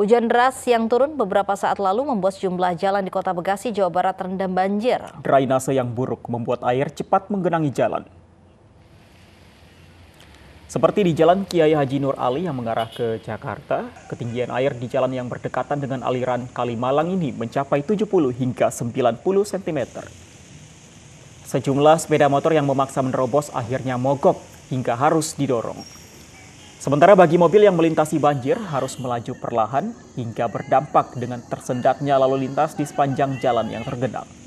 Hujan deras yang turun beberapa saat lalu membuat sejumlah jalan di kota Bekasi, Jawa Barat terendam banjir. Drainase yang buruk membuat air cepat menggenangi jalan. Seperti di jalan Kiai Haji Nur Ali yang mengarah ke Jakarta, ketinggian air di jalan yang berdekatan dengan aliran Kalimalang ini mencapai 70 hingga 90 cm. Sejumlah sepeda motor yang memaksa menerobos akhirnya mogok hingga harus didorong. Sementara bagi mobil yang melintasi banjir harus melaju perlahan hingga berdampak dengan tersendatnya lalu lintas di sepanjang jalan yang tergenang.